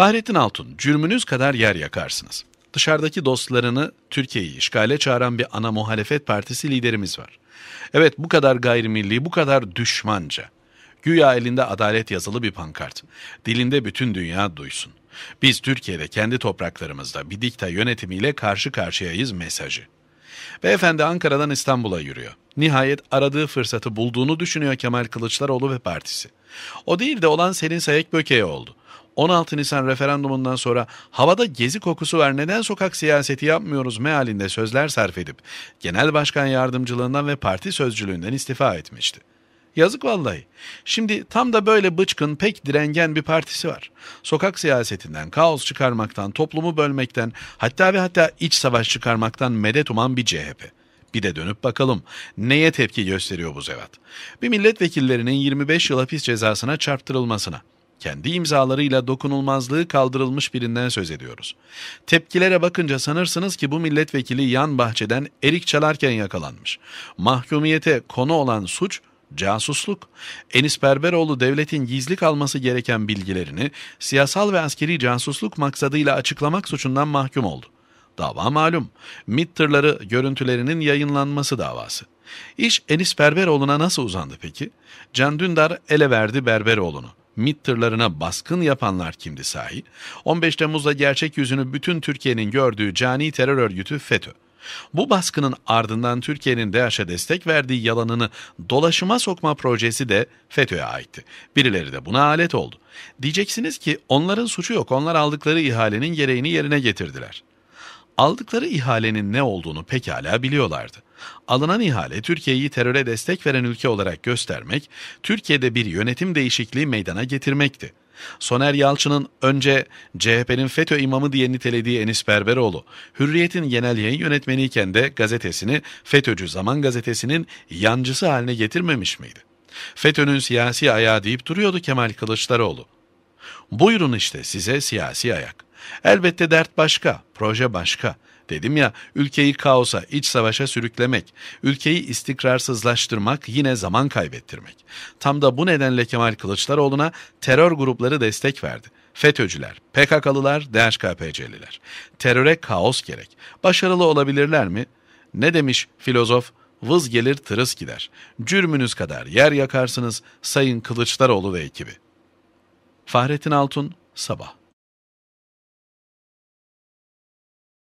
Fahrettin Altun, cürmünüz kadar yer yakarsınız. Dışarıdaki dostlarını Türkiye'yi işgale çağıran bir ana muhalefet partisi liderimiz var. Evet bu kadar gayrimilli, bu kadar düşmanca. Güya elinde adalet yazılı bir pankart. Dilinde bütün dünya duysun. Biz Türkiye'de kendi topraklarımızda bir dikta yönetimiyle karşı karşıyayız mesajı. Beyefendi Ankara'dan İstanbul'a yürüyor. Nihayet aradığı fırsatı bulduğunu düşünüyor Kemal Kılıçdaroğlu ve partisi. O değil de olan Selin Sayek oldu. 16 Nisan referandumundan sonra havada gezi kokusu var neden sokak siyaseti yapmıyoruz mealinde sözler sarf edip genel başkan yardımcılığından ve parti sözcülüğünden istifa etmişti. Yazık vallahi. Şimdi tam da böyle bıçkın, pek direngen bir partisi var. Sokak siyasetinden, kaos çıkarmaktan, toplumu bölmekten, hatta ve hatta iç savaş çıkarmaktan medet uman bir CHP. Bir de dönüp bakalım neye tepki gösteriyor bu zevat? Bir milletvekillerinin 25 yıl hapis cezasına çarptırılmasına, kendi imzalarıyla dokunulmazlığı kaldırılmış birinden söz ediyoruz. Tepkilere bakınca sanırsınız ki bu milletvekili yan bahçeden erik çalarken yakalanmış. Mahkumiyete konu olan suç casusluk. Enis Berberoğlu devletin gizli kalması gereken bilgilerini siyasal ve askeri casusluk maksadıyla açıklamak suçundan mahkum oldu. Dava malum. MİT tırları görüntülerinin yayınlanması davası. İş Enis Berberoğlu'na nasıl uzandı peki? Can Dündar ele verdi Berberoğlu'nu. MİT tırlarına baskın yapanlar kimdi sahi? 15 Temmuz'da gerçek yüzünü bütün Türkiye'nin gördüğü cani terör örgütü FETÖ. Bu baskının ardından Türkiye'nin DAEŞ'e destek verdiği yalanını dolaşıma sokma projesi de FETÖ'ye aitti. Birileri de buna alet oldu. Diyeceksiniz ki onların suçu yok, onlar aldıkları ihalenin gereğini yerine getirdiler. Aldıkları ihalenin ne olduğunu pekala biliyorlardı. Alınan ihale Türkiye'yi teröre destek veren ülke olarak göstermek, Türkiye'de bir yönetim değişikliği meydana getirmekti. Soner Yalçın'ın önce CHP'nin FETÖ imamı diye nitelediği Enis Berberoğlu, Hürriyet'in genel yayın yönetmeni iken de gazetesini FETÖ'cü Zaman Gazetesi'nin yancısı haline getirmemiş miydi? FETÖ'nün siyasi ayağı deyip duruyordu Kemal Kılıçdaroğlu. Buyurun işte size siyasi ayak. Elbette dert başka, proje başka. Dedim ya, ülkeyi kaosa, iç savaşa sürüklemek, ülkeyi istikrarsızlaştırmak, yine zaman kaybettirmek. Tam da bu nedenle Kemal Kılıçdaroğlu'na terör grupları destek verdi. FETÖ'cüler, PKK'lılar, DHKPC'liler. Teröre kaos gerek. Başarılı olabilirler mi? Ne demiş filozof? Vız gelir tırıs gider. Cürmünüz kadar yer yakarsınız Sayın Kılıçdaroğlu ve ekibi. Fahrettin Altun, Sabah